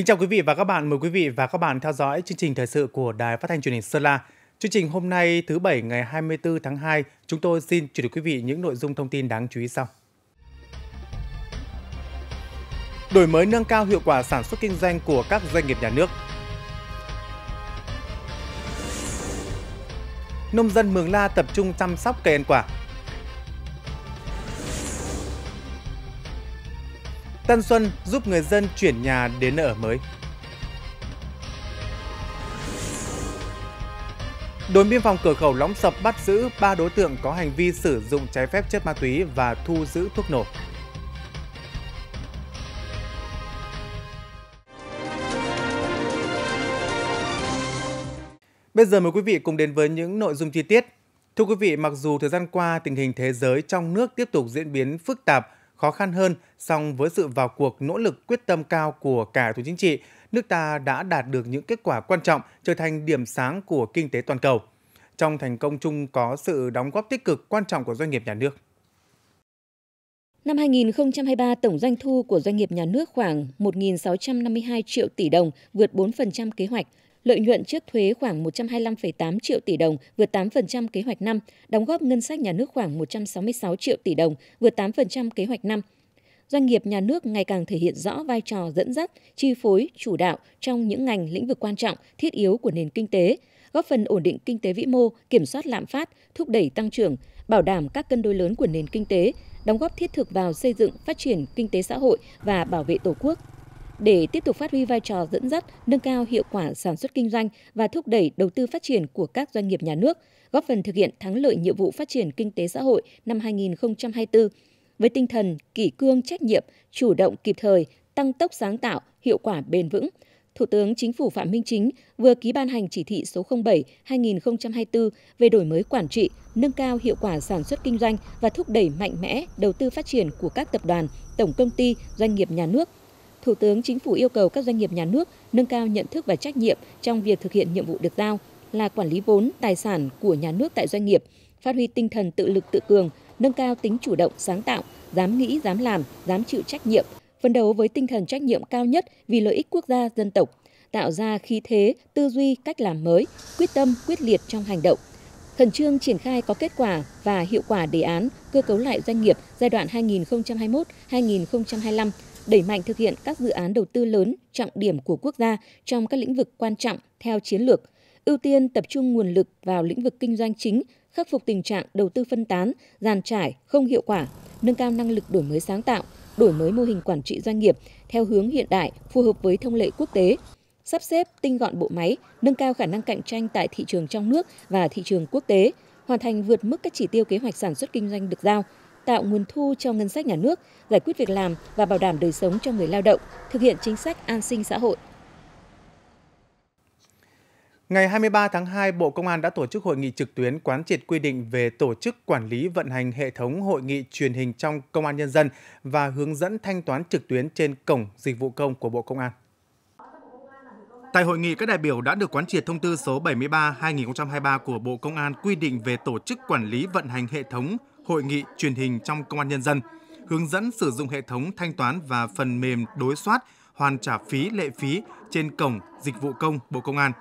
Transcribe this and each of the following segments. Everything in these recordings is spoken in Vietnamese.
Kính chào quý vị và các bạn, mời quý vị và các bạn theo dõi chương trình thời sự của Đài Phát thanh Truyền hình Sơn La. Chương trình hôm nay thứ bảy ngày 24 tháng 2, chúng tôi xin chuyển đến quý vị những nội dung thông tin đáng chú ý sau. Đổi mới nâng cao hiệu quả sản xuất kinh doanh của các doanh nghiệp nhà nước. Nông dân Mường La tập trung chăm sóc cây ăn quả, Tân Xuân giúp người dân chuyển nhà đến nơi ở mới. Đồn biên phòng cửa khẩu Lóng Sập bắt giữ 3 đối tượng có hành vi sử dụng trái phép chất ma túy và thu giữ thuốc nổ. Bây giờ mời quý vị cùng đến với những nội dung chi tiết. Thưa quý vị, mặc dù thời gian qua tình hình thế giới trong nước tiếp tục diễn biến phức tạp khó khăn hơn, song với sự vào cuộc nỗ lực quyết tâm cao của cả thủ chính trị, nước ta đã đạt được những kết quả quan trọng, trở thành điểm sáng của kinh tế toàn cầu. Trong thành công chung có sự đóng góp tích cực quan trọng của doanh nghiệp nhà nước. Năm 2023, tổng doanh thu của doanh nghiệp nhà nước khoảng 1.652 triệu tỷ đồng, vượt 4% kế hoạch, lợi nhuận trước thuế khoảng 125,8 triệu tỷ đồng, vượt 8% kế hoạch năm, đóng góp ngân sách nhà nước khoảng 166 triệu tỷ đồng, vượt 8% kế hoạch năm. Doanh nghiệp nhà nước ngày càng thể hiện rõ vai trò dẫn dắt, chi phối, chủ đạo trong những ngành lĩnh vực quan trọng, thiết yếu của nền kinh tế, góp phần ổn định kinh tế vĩ mô, kiểm soát lạm phát, thúc đẩy tăng trưởng, bảo đảm các cân đối lớn của nền kinh tế, đóng góp thiết thực vào xây dựng, phát triển kinh tế xã hội và bảo vệ Tổ quốc để tiếp tục phát huy vai trò dẫn dắt, nâng cao hiệu quả sản xuất kinh doanh và thúc đẩy đầu tư phát triển của các doanh nghiệp nhà nước, góp phần thực hiện thắng lợi nhiệm vụ phát triển kinh tế xã hội năm 2024 với tinh thần kỷ cương trách nhiệm, chủ động kịp thời, tăng tốc sáng tạo, hiệu quả bền vững. Thủ tướng Chính phủ Phạm Minh Chính vừa ký ban hành chỉ thị số 07/2024 về đổi mới quản trị, nâng cao hiệu quả sản xuất kinh doanh và thúc đẩy mạnh mẽ đầu tư phát triển của các tập đoàn, tổng công ty, doanh nghiệp nhà nước Thủ tướng Chính phủ yêu cầu các doanh nghiệp nhà nước nâng cao nhận thức và trách nhiệm trong việc thực hiện nhiệm vụ được giao là quản lý vốn, tài sản của nhà nước tại doanh nghiệp, phát huy tinh thần tự lực tự cường, nâng cao tính chủ động, sáng tạo, dám nghĩ, dám làm, dám chịu trách nhiệm, phấn đấu với tinh thần trách nhiệm cao nhất vì lợi ích quốc gia, dân tộc, tạo ra khí thế, tư duy, cách làm mới, quyết tâm, quyết liệt trong hành động, khẩn trương triển khai có kết quả và hiệu quả đề án cơ cấu lại doanh nghiệp giai đoạn 2021-2025 đẩy mạnh thực hiện các dự án đầu tư lớn, trọng điểm của quốc gia trong các lĩnh vực quan trọng theo chiến lược, ưu tiên tập trung nguồn lực vào lĩnh vực kinh doanh chính, khắc phục tình trạng đầu tư phân tán, giàn trải, không hiệu quả, nâng cao năng lực đổi mới sáng tạo, đổi mới mô hình quản trị doanh nghiệp theo hướng hiện đại, phù hợp với thông lệ quốc tế, sắp xếp tinh gọn bộ máy, nâng cao khả năng cạnh tranh tại thị trường trong nước và thị trường quốc tế, hoàn thành vượt mức các chỉ tiêu kế hoạch sản xuất kinh doanh được giao – tạo nguồn thu cho ngân sách nhà nước, giải quyết việc làm và bảo đảm đời sống cho người lao động, thực hiện chính sách an sinh xã hội. Ngày 23 tháng 2, Bộ Công an đã tổ chức hội nghị trực tuyến quán triệt quy định về tổ chức quản lý vận hành hệ thống hội nghị truyền hình trong Công an Nhân dân và hướng dẫn thanh toán trực tuyến trên Cổng Dịch vụ Công của Bộ Công an. Tại hội nghị, các đại biểu đã được quán triệt thông tư số 73-2023 của Bộ Công an quy định về tổ chức quản lý vận hành hệ thống hội nghị truyền hình trong công an nhân dân, hướng dẫn sử dụng hệ thống thanh toán và phần mềm đối soát hoàn trả phí lệ phí trên cổng dịch vụ công Bộ Công an.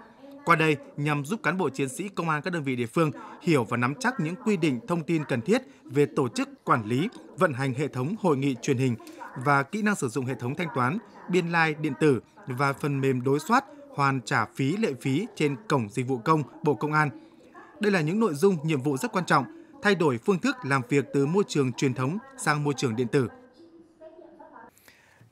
Qua đây nhằm giúp cán bộ chiến sĩ công an các đơn vị địa phương hiểu và nắm chắc những quy định thông tin cần thiết về tổ chức, quản lý, vận hành hệ thống hội nghị truyền hình và kỹ năng sử dụng hệ thống thanh toán, biên lai điện tử và phần mềm đối soát hoàn trả phí lệ phí trên cổng dịch vụ công Bộ Công an. Đây là những nội dung nhiệm vụ rất quan trọng thay đổi phương thức làm việc từ môi trường truyền thống sang môi trường điện tử.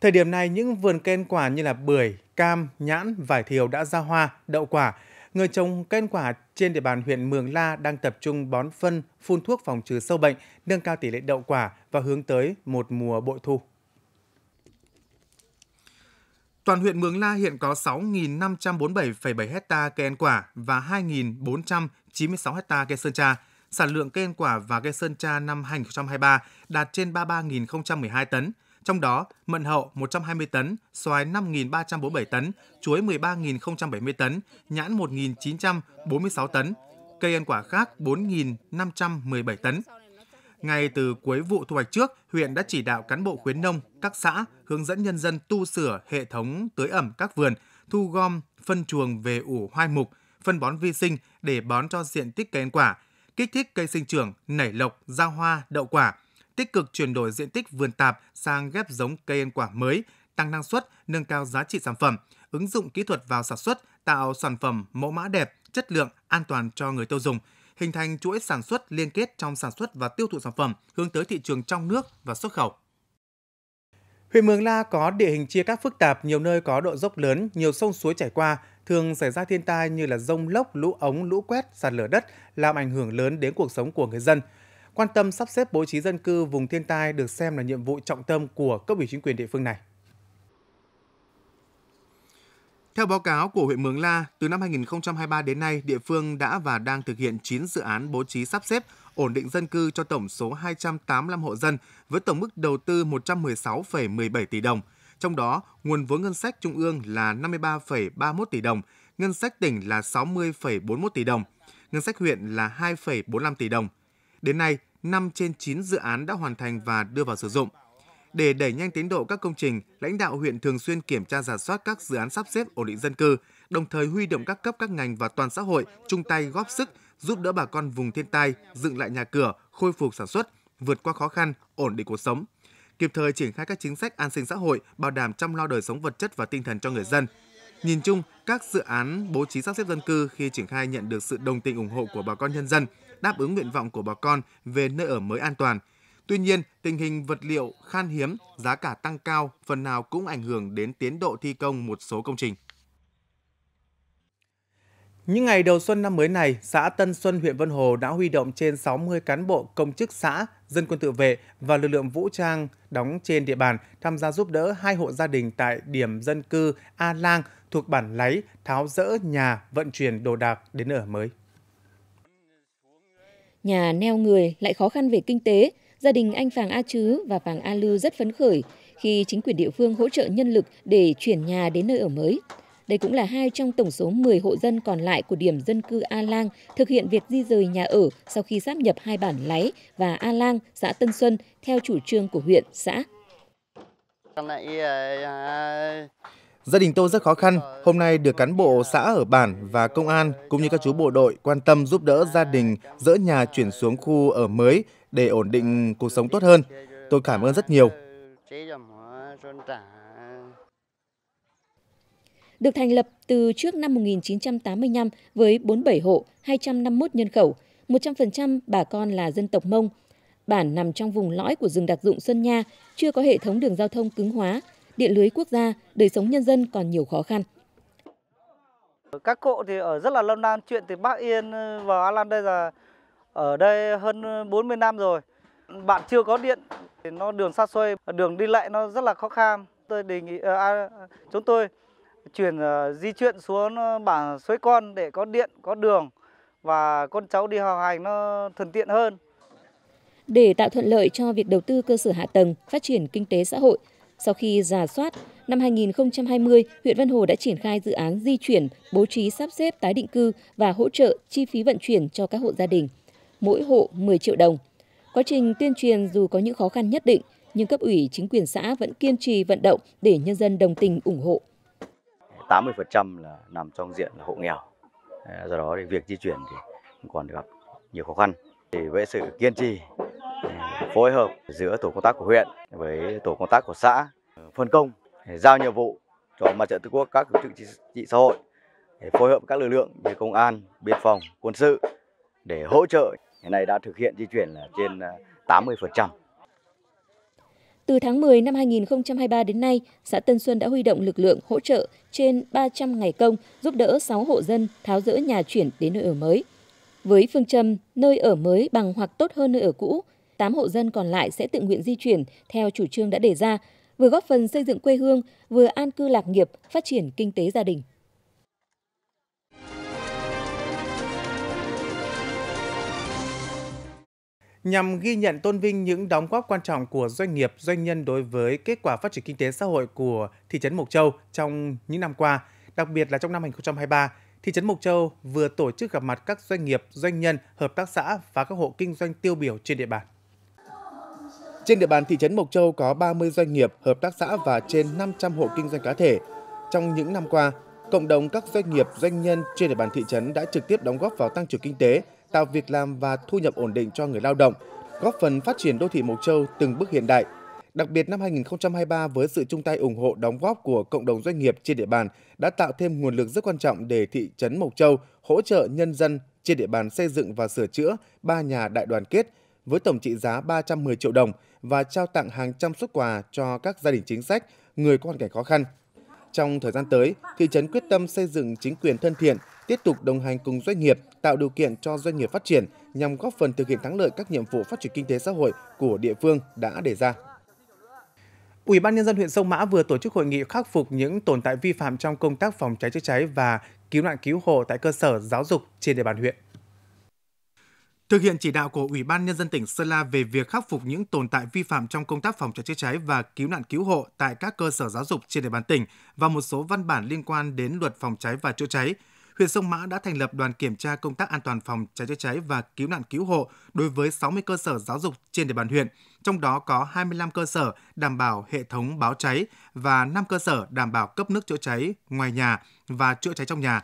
Thời điểm này, những vườn cây ăn quả như là bưởi, cam, nhãn, vải thiều đã ra hoa, đậu quả. Người trồng cây ăn quả trên địa bàn huyện Mường La đang tập trung bón phân, phun thuốc phòng trừ sâu bệnh, nâng cao tỷ lệ đậu quả và hướng tới một mùa bội thu. Toàn huyện Mường La hiện có 6.547,7 hecta cây ăn quả và 2.496 hecta cây sơn tra, sản lượng cây ăn quả và cây sơn tra năm 2023 đạt trên 33.012 tấn, trong đó mận hậu 120 tấn, xoài 5.347 tấn, chuối 13.070 tấn, nhãn 1.946 tấn, cây ăn quả khác 4.517 tấn. Ngay từ cuối vụ thu hoạch trước, huyện đã chỉ đạo cán bộ khuyến nông, các xã hướng dẫn nhân dân tu sửa hệ thống tưới ẩm các vườn, thu gom, phân chuồng về ủ hoai mục, phân bón vi sinh để bón cho diện tích cây ăn quả – kích thích cây sinh trưởng, nảy lộc, ra hoa, đậu quả, tích cực chuyển đổi diện tích vườn tạp sang ghép giống cây ăn quả mới, tăng năng suất, nâng cao giá trị sản phẩm, ứng dụng kỹ thuật vào sản xuất, tạo sản phẩm mẫu mã đẹp, chất lượng, an toàn cho người tiêu dùng, hình thành chuỗi sản xuất liên kết trong sản xuất và tiêu thụ sản phẩm hướng tới thị trường trong nước và xuất khẩu. Huyện Mường La có địa hình chia cắt phức tạp, nhiều nơi có độ dốc lớn, nhiều sông suối chảy qua, thường xảy ra thiên tai như là rông lốc, lũ ống, lũ quét, sạt lở đất làm ảnh hưởng lớn đến cuộc sống của người dân. Quan tâm sắp xếp bố trí dân cư vùng thiên tai được xem là nhiệm vụ trọng tâm của cấp ủy chính quyền địa phương này. Theo báo cáo của huyện Mường La, từ năm 2023 đến nay, địa phương đã và đang thực hiện 9 dự án bố trí sắp xếp ổn định dân cư cho tổng số 285 hộ dân với tổng mức đầu tư 116,17 tỷ đồng – trong đó, nguồn vốn ngân sách trung ương là 53,31 tỷ đồng, ngân sách tỉnh là 60,41 tỷ đồng, ngân sách huyện là 2,45 tỷ đồng. Đến nay, 5 trên 9 dự án đã hoàn thành và đưa vào sử dụng. Để đẩy nhanh tiến độ các công trình, lãnh đạo huyện thường xuyên kiểm tra giả soát các dự án sắp xếp ổn định dân cư, đồng thời huy động các cấp các ngành và toàn xã hội chung tay góp sức giúp đỡ bà con vùng thiên tai dựng lại nhà cửa, khôi phục sản xuất, vượt qua khó khăn, ổn định cuộc sống kịp thời triển khai các chính sách an sinh xã hội, bảo đảm chăm lo đời sống vật chất và tinh thần cho người dân. Nhìn chung, các dự án bố trí sắp xếp dân cư khi triển khai nhận được sự đồng tình ủng hộ của bà con nhân dân, đáp ứng nguyện vọng của bà con về nơi ở mới an toàn. Tuy nhiên, tình hình vật liệu khan hiếm, giá cả tăng cao phần nào cũng ảnh hưởng đến tiến độ thi công một số công trình. Những ngày đầu xuân năm mới này, xã Tân Xuân, huyện Vân Hồ đã huy động trên 60 cán bộ công chức xã, dân quân tự vệ và lực lượng vũ trang đóng trên địa bàn tham gia giúp đỡ hai hộ gia đình tại điểm dân cư A Lang thuộc bản Láy tháo rỡ nhà vận chuyển đồ đạc đến ở mới. Nhà neo người lại khó khăn về kinh tế, gia đình anh Phàng A Chứ và Phàng A Lư rất phấn khởi khi chính quyền địa phương hỗ trợ nhân lực để chuyển nhà đến nơi ở mới. Đây cũng là hai trong tổng số 10 hộ dân còn lại của điểm dân cư A Lang thực hiện việc di rời nhà ở sau khi sáp nhập hai bản Láy và A Lang, xã Tân Xuân theo chủ trương của huyện, xã. À, à, à. Gia đình tôi rất khó khăn, hôm nay được cán bộ xã ở bản và công an cũng như các chú bộ đội quan tâm giúp đỡ gia đình dỡ nhà chuyển xuống khu ở mới để ổn định cuộc sống tốt hơn. Tôi cảm ơn rất nhiều được thành lập từ trước năm 1985 với 47 hộ, 251 nhân khẩu, 100% bà con là dân tộc Mông. Bản nằm trong vùng lõi của rừng đặc dụng Sơn Nha, chưa có hệ thống đường giao thông cứng hóa, điện lưới quốc gia, đời sống nhân dân còn nhiều khó khăn. Các cụ thì ở rất là lâu năm chuyện từ Bắc Yên vào An Lan đây là ở đây hơn 40 năm rồi. Bạn chưa có điện thì nó đường xa xôi, đường đi lại nó rất là khó khăn. Tôi đề nghị à, à chúng tôi chuyển ờ, di chuyển xuống ờ, bản suối con để có điện, có đường và con cháu đi học hành nó thuận tiện hơn. Để tạo thuận lợi cho việc đầu tư cơ sở hạ tầng, phát triển kinh tế xã hội, sau khi giả soát, năm 2020, huyện Vân Hồ đã triển khai dự án di chuyển, bố trí sắp xếp tái định cư và hỗ trợ chi phí vận chuyển cho các hộ gia đình. Mỗi hộ 10 triệu đồng. Quá trình tuyên truyền dù có những khó khăn nhất định, nhưng cấp ủy chính quyền xã vẫn kiên trì vận động để nhân dân đồng tình ủng hộ. 80% là nằm trong diện là hộ nghèo. À, do đó thì việc di chuyển thì còn gặp nhiều khó khăn. Thì với sự kiên trì ừ, phối hợp giữa tổ công tác của huyện với tổ công tác của xã ừ, phân công giao nhiệm vụ cho mặt trận tổ quốc các tổ chức trị xã hội để phối hợp các lực lượng như công an, biên phòng, quân sự để hỗ trợ. Hiện nay đã thực hiện di chuyển là trên 80%. À, từ tháng 10 năm 2023 đến nay, xã Tân Xuân đã huy động lực lượng hỗ trợ trên 300 ngày công giúp đỡ 6 hộ dân tháo rỡ nhà chuyển đến nơi ở mới. Với phương châm nơi ở mới bằng hoặc tốt hơn nơi ở cũ, 8 hộ dân còn lại sẽ tự nguyện di chuyển theo chủ trương đã đề ra, vừa góp phần xây dựng quê hương, vừa an cư lạc nghiệp, phát triển kinh tế gia đình. nhằm ghi nhận tôn vinh những đóng góp quan trọng của doanh nghiệp, doanh nhân đối với kết quả phát triển kinh tế xã hội của thị trấn Mộc Châu trong những năm qua, đặc biệt là trong năm 2023, thị trấn Mộc Châu vừa tổ chức gặp mặt các doanh nghiệp, doanh nhân, hợp tác xã và các hộ kinh doanh tiêu biểu trên địa bàn. Trên địa bàn thị trấn Mộc Châu có 30 doanh nghiệp, hợp tác xã và trên 500 hộ kinh doanh cá thể. Trong những năm qua, cộng đồng các doanh nghiệp, doanh nhân trên địa bàn thị trấn đã trực tiếp đóng góp vào tăng trưởng kinh tế, tạo việc làm và thu nhập ổn định cho người lao động, góp phần phát triển đô thị Mộc Châu từng bước hiện đại. Đặc biệt năm 2023 với sự chung tay ủng hộ đóng góp của cộng đồng doanh nghiệp trên địa bàn đã tạo thêm nguồn lực rất quan trọng để thị trấn Mộc Châu hỗ trợ nhân dân trên địa bàn xây dựng và sửa chữa ba nhà đại đoàn kết với tổng trị giá 310 triệu đồng và trao tặng hàng trăm xuất quà cho các gia đình chính sách, người có hoàn cảnh khó khăn. Trong thời gian tới, thị trấn quyết tâm xây dựng chính quyền thân thiện, tiếp tục đồng hành cùng doanh nghiệp, tạo điều kiện cho doanh nghiệp phát triển nhằm góp phần thực hiện thắng lợi các nhiệm vụ phát triển kinh tế xã hội của địa phương đã đề ra. Ủy ban nhân dân huyện Sông Mã vừa tổ chức hội nghị khắc phục những tồn tại vi phạm trong công tác phòng cháy chữa cháy và cứu nạn cứu hộ tại cơ sở giáo dục trên địa bàn huyện. Thực hiện chỉ đạo của Ủy ban nhân dân tỉnh Sơn La về việc khắc phục những tồn tại vi phạm trong công tác phòng cháy chữa cháy và cứu nạn cứu hộ tại các cơ sở giáo dục trên địa bàn tỉnh và một số văn bản liên quan đến luật phòng cháy và chữa cháy, huyện Sông Mã đã thành lập đoàn kiểm tra công tác an toàn phòng cháy chữa cháy và cứu nạn cứu hộ đối với 60 cơ sở giáo dục trên địa bàn huyện, trong đó có 25 cơ sở đảm bảo hệ thống báo cháy và 5 cơ sở đảm bảo cấp nước chữa cháy ngoài nhà và chữa cháy trong nhà.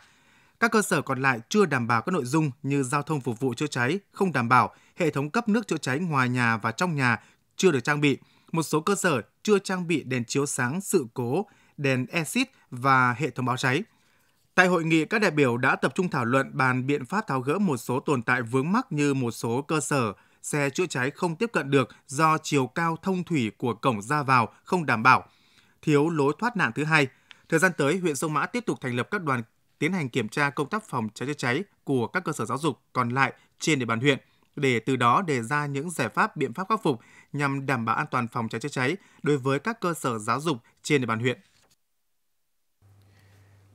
Các cơ sở còn lại chưa đảm bảo các nội dung như giao thông phục vụ chữa cháy không đảm bảo, hệ thống cấp nước chữa cháy ngoài nhà và trong nhà chưa được trang bị. Một số cơ sở chưa trang bị đèn chiếu sáng sự cố, đèn exit và hệ thống báo cháy. Tại hội nghị, các đại biểu đã tập trung thảo luận bàn biện pháp tháo gỡ một số tồn tại vướng mắc như một số cơ sở xe chữa cháy không tiếp cận được do chiều cao thông thủy của cổng ra vào không đảm bảo, thiếu lối thoát nạn thứ hai. Thời gian tới, huyện Sông Mã tiếp tục thành lập các đoàn tiến hành kiểm tra công tác phòng cháy chữa cháy của các cơ sở giáo dục còn lại trên địa bàn huyện để từ đó đề ra những giải pháp biện pháp khắc phục nhằm đảm bảo an toàn phòng cháy chữa cháy đối với các cơ sở giáo dục trên địa bàn huyện.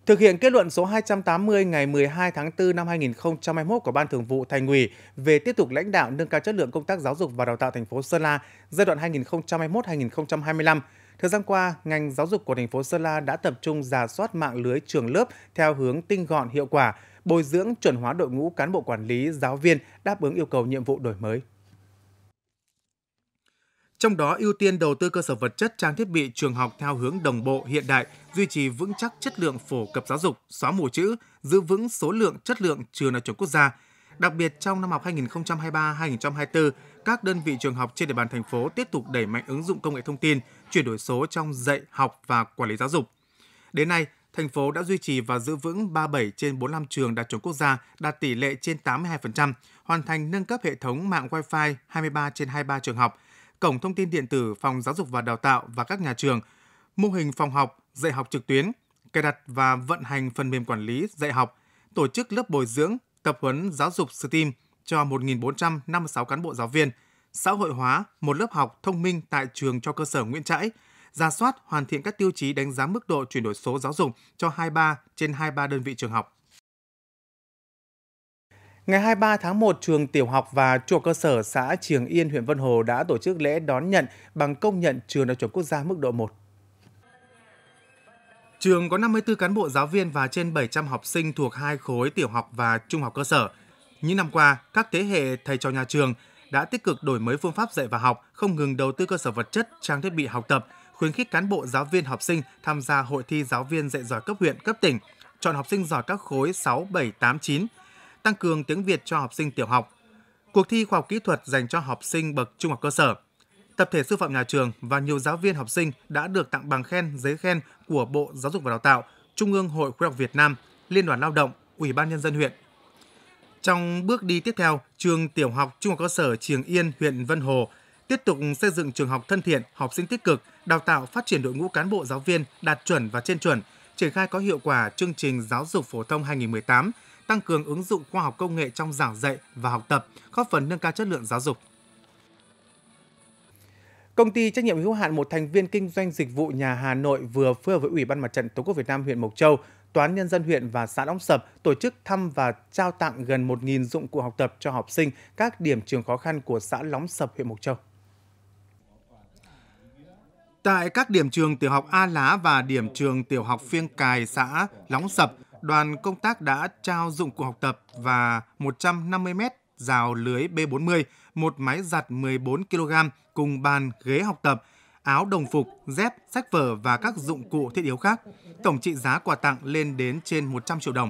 Thực hiện kết luận số 280 ngày 12 tháng 4 năm 2021 của Ban Thường vụ Thành ủy về tiếp tục lãnh đạo nâng cao chất lượng công tác giáo dục và đào tạo thành phố Sơn La giai đoạn 2021-2025, Thời gian qua, ngành giáo dục của thành phố Sơn La đã tập trung giả soát mạng lưới trường lớp theo hướng tinh gọn hiệu quả, bồi dưỡng chuẩn hóa đội ngũ cán bộ quản lý, giáo viên đáp ứng yêu cầu nhiệm vụ đổi mới trong đó ưu tiên đầu tư cơ sở vật chất trang thiết bị trường học theo hướng đồng bộ hiện đại, duy trì vững chắc chất lượng phổ cập giáo dục, xóa mù chữ, giữ vững số lượng chất lượng trường là chuẩn quốc gia. Đặc biệt trong năm học 2023-2024, các đơn vị trường học trên địa bàn thành phố tiếp tục đẩy mạnh ứng dụng công nghệ thông tin, chuyển đổi số trong dạy học và quản lý giáo dục. Đến nay, thành phố đã duy trì và giữ vững 37 trên 45 trường đạt chuẩn quốc gia, đạt tỷ lệ trên 82%, hoàn thành nâng cấp hệ thống mạng Wi-Fi 23 trên 23 trường học – cổng thông tin điện tử phòng giáo dục và đào tạo và các nhà trường, mô hình phòng học, dạy học trực tuyến, cài đặt và vận hành phần mềm quản lý dạy học, tổ chức lớp bồi dưỡng, tập huấn giáo dục STEAM cho 1.456 cán bộ giáo viên, xã hội hóa một lớp học thông minh tại trường cho cơ sở Nguyễn Trãi, ra soát hoàn thiện các tiêu chí đánh giá mức độ chuyển đổi số giáo dục cho 23 trên 23 đơn vị trường học. Ngày 23 tháng 1, trường tiểu học và chùa cơ sở xã Trường Yên, huyện Vân Hồ đã tổ chức lễ đón nhận bằng công nhận trường đạt chuẩn quốc gia mức độ 1. Trường có 54 cán bộ giáo viên và trên 700 học sinh thuộc hai khối tiểu học và trung học cơ sở. Những năm qua, các thế hệ thầy trò nhà trường đã tích cực đổi mới phương pháp dạy và học, không ngừng đầu tư cơ sở vật chất, trang thiết bị học tập, khuyến khích cán bộ giáo viên học sinh tham gia hội thi giáo viên dạy giỏi cấp huyện, cấp tỉnh, chọn học sinh giỏi các khối 6, 7, 8, 9 tăng cường tiếng Việt cho học sinh tiểu học, cuộc thi khoa học kỹ thuật dành cho học sinh bậc trung học cơ sở. Tập thể sư phạm nhà trường và nhiều giáo viên học sinh đã được tặng bằng khen, giấy khen của Bộ Giáo dục và Đào tạo, Trung ương Hội khoa học Việt Nam, Liên đoàn Lao động, Ủy ban Nhân dân huyện. Trong bước đi tiếp theo, trường tiểu học trung học cơ sở Triềng Yên, huyện Vân Hồ tiếp tục xây dựng trường học thân thiện, học sinh tích cực, đào tạo phát triển đội ngũ cán bộ giáo viên đạt chuẩn và trên chuẩn, triển khai có hiệu quả chương trình giáo dục phổ thông 2018 tăng cường ứng dụng khoa học công nghệ trong giảng dạy và học tập, góp phần nâng cao chất lượng giáo dục. Công ty trách nhiệm hữu hạn một thành viên kinh doanh dịch vụ nhà Hà Nội vừa phối hợp với Ủy ban Mặt trận Tổ quốc Việt Nam huyện Mộc Châu, Tòa án Nhân dân huyện và xã Đóng Sập tổ chức thăm và trao tặng gần 1.000 dụng cụ học tập cho học sinh các điểm trường khó khăn của xã Lóng Sập, huyện Mộc Châu. Tại các điểm trường tiểu học A Lá và điểm trường tiểu học Phiêng Cài, xã Lóng Sập, đoàn công tác đã trao dụng cụ học tập và 150 mét rào lưới B40, một máy giặt 14 kg cùng bàn ghế học tập, áo đồng phục, dép, sách vở và các dụng cụ thiết yếu khác. Tổng trị giá quà tặng lên đến trên 100 triệu đồng.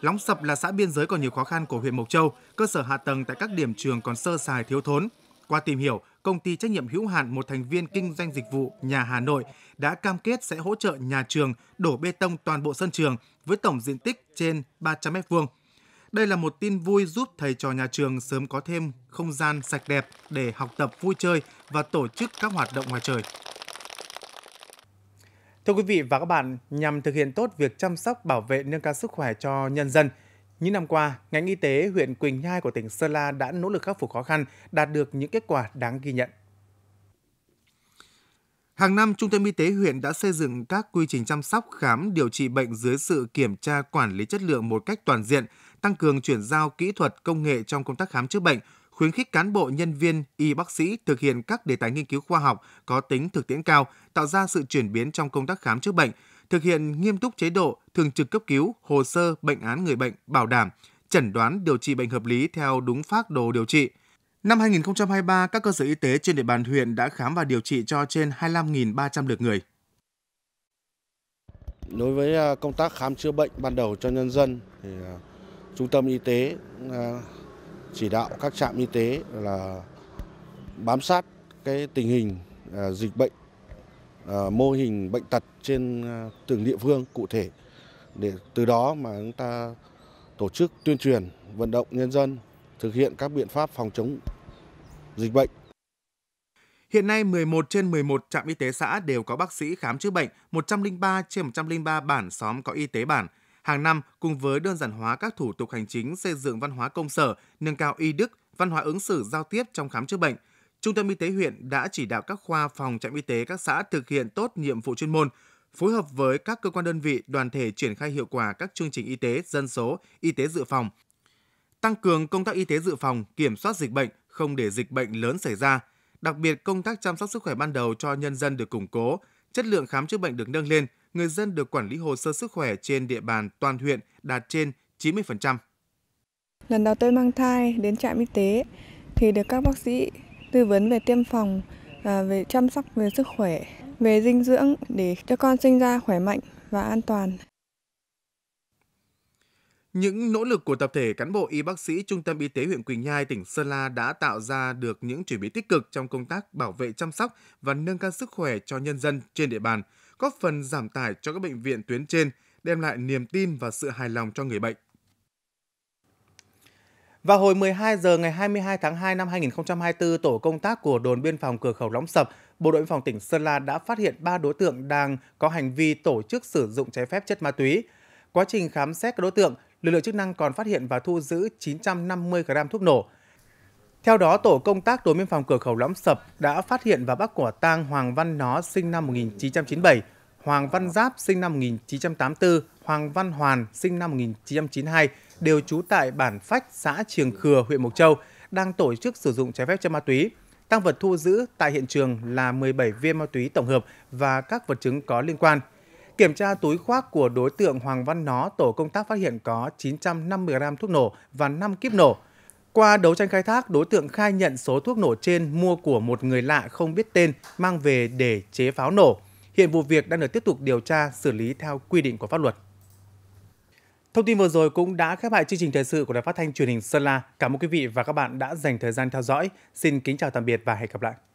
Lóng Sập là xã biên giới còn nhiều khó khăn của huyện Mộc Châu, cơ sở hạ tầng tại các điểm trường còn sơ sài thiếu thốn. Qua tìm hiểu, công ty trách nhiệm hữu hạn một thành viên kinh doanh dịch vụ nhà Hà Nội đã cam kết sẽ hỗ trợ nhà trường đổ bê tông toàn bộ sân trường với tổng diện tích trên 300 m2. Đây là một tin vui giúp thầy trò nhà trường sớm có thêm không gian sạch đẹp để học tập vui chơi và tổ chức các hoạt động ngoài trời. Thưa quý vị và các bạn, nhằm thực hiện tốt việc chăm sóc, bảo vệ, nâng cao sức khỏe cho nhân dân – những năm qua, ngành y tế huyện Quỳnh Nhai của tỉnh Sơn La đã nỗ lực khắc phục khó khăn, đạt được những kết quả đáng ghi nhận. Hàng năm, Trung tâm Y tế huyện đã xây dựng các quy trình chăm sóc, khám, điều trị bệnh dưới sự kiểm tra quản lý chất lượng một cách toàn diện, tăng cường chuyển giao kỹ thuật, công nghệ trong công tác khám chữa bệnh, khuyến khích cán bộ, nhân viên, y bác sĩ thực hiện các đề tài nghiên cứu khoa học có tính thực tiễn cao, tạo ra sự chuyển biến trong công tác khám chữa bệnh, thực hiện nghiêm túc chế độ thường trực cấp cứu, hồ sơ bệnh án người bệnh bảo đảm chẩn đoán điều trị bệnh hợp lý theo đúng phác đồ điều trị. Năm 2023, các cơ sở y tế trên địa bàn huyện đã khám và điều trị cho trên 25.300 lượt người. Đối với à, công tác khám chữa bệnh ban đầu cho nhân dân thì à, trung tâm y tế à, chỉ đạo các trạm y tế là bám sát cái tình hình dịch bệnh À, mô hình bệnh tật trên à, từng địa phương cụ thể để từ đó mà chúng ta tổ chức tuyên truyền vận động nhân dân thực hiện các biện pháp phòng chống dịch bệnh. Hiện nay 11 trên 11 trạm y tế xã đều có bác sĩ khám chữa bệnh, 103 trên 103 bản xóm có y tế bản. Hàng năm cùng với đơn giản hóa các thủ tục hành chính, xây dựng văn hóa công sở, nâng cao y đức, văn hóa ứng xử giao tiếp trong khám chữa bệnh, Trung tâm Y tế huyện đã chỉ đạo các khoa phòng trạm y tế các xã thực hiện tốt nhiệm vụ chuyên môn, phối hợp với các cơ quan đơn vị, đoàn thể triển khai hiệu quả các chương trình y tế dân số, y tế dự phòng, tăng cường công tác y tế dự phòng, kiểm soát dịch bệnh, không để dịch bệnh lớn xảy ra. Đặc biệt công tác chăm sóc sức khỏe ban đầu cho nhân dân được củng cố, chất lượng khám chữa bệnh được nâng lên, người dân được quản lý hồ sơ sức khỏe trên địa bàn toàn huyện đạt trên 90%. Lần đầu tôi mang thai đến trạm y tế thì được các bác sĩ tư vấn về tiêm phòng, à, về chăm sóc về sức khỏe, về dinh dưỡng để cho con sinh ra khỏe mạnh và an toàn. Những nỗ lực của tập thể cán bộ y bác sĩ Trung tâm Y tế huyện Quỳnh Nhai, tỉnh Sơn La đã tạo ra được những chuyển biến tích cực trong công tác bảo vệ chăm sóc và nâng cao sức khỏe cho nhân dân trên địa bàn, góp phần giảm tải cho các bệnh viện tuyến trên, đem lại niềm tin và sự hài lòng cho người bệnh. Vào hồi 12 giờ ngày 22 tháng 2 năm 2024, tổ công tác của đồn biên phòng cửa khẩu Lóng Sập, Bộ đội biên phòng tỉnh Sơn La đã phát hiện 3 đối tượng đang có hành vi tổ chức sử dụng trái phép chất ma túy. Quá trình khám xét các đối tượng, lực lượng chức năng còn phát hiện và thu giữ 950 gram thuốc nổ. Theo đó, tổ công tác đồn biên phòng cửa khẩu Lóng Sập đã phát hiện và bắt quả tang Hoàng Văn Nó sinh năm 1997, Hoàng Văn Giáp sinh năm 1984, Hoàng Văn Hoàn sinh năm 1992 đều trú tại bản Phách, xã Trường Khừa, huyện Mộc Châu, đang tổ chức sử dụng trái phép chất ma túy. Tăng vật thu giữ tại hiện trường là 17 viên ma túy tổng hợp và các vật chứng có liên quan. Kiểm tra túi khoác của đối tượng Hoàng Văn Nó, tổ công tác phát hiện có 950 g thuốc nổ và 5 kíp nổ. Qua đấu tranh khai thác, đối tượng khai nhận số thuốc nổ trên mua của một người lạ không biết tên mang về để chế pháo nổ. Hiện vụ việc đang được tiếp tục điều tra xử lý theo quy định của pháp luật. Thông tin vừa rồi cũng đã khép lại chương trình thời sự của Đài Phát thanh Truyền hình Sơn La. Cảm ơn quý vị và các bạn đã dành thời gian theo dõi. Xin kính chào tạm biệt và hẹn gặp lại.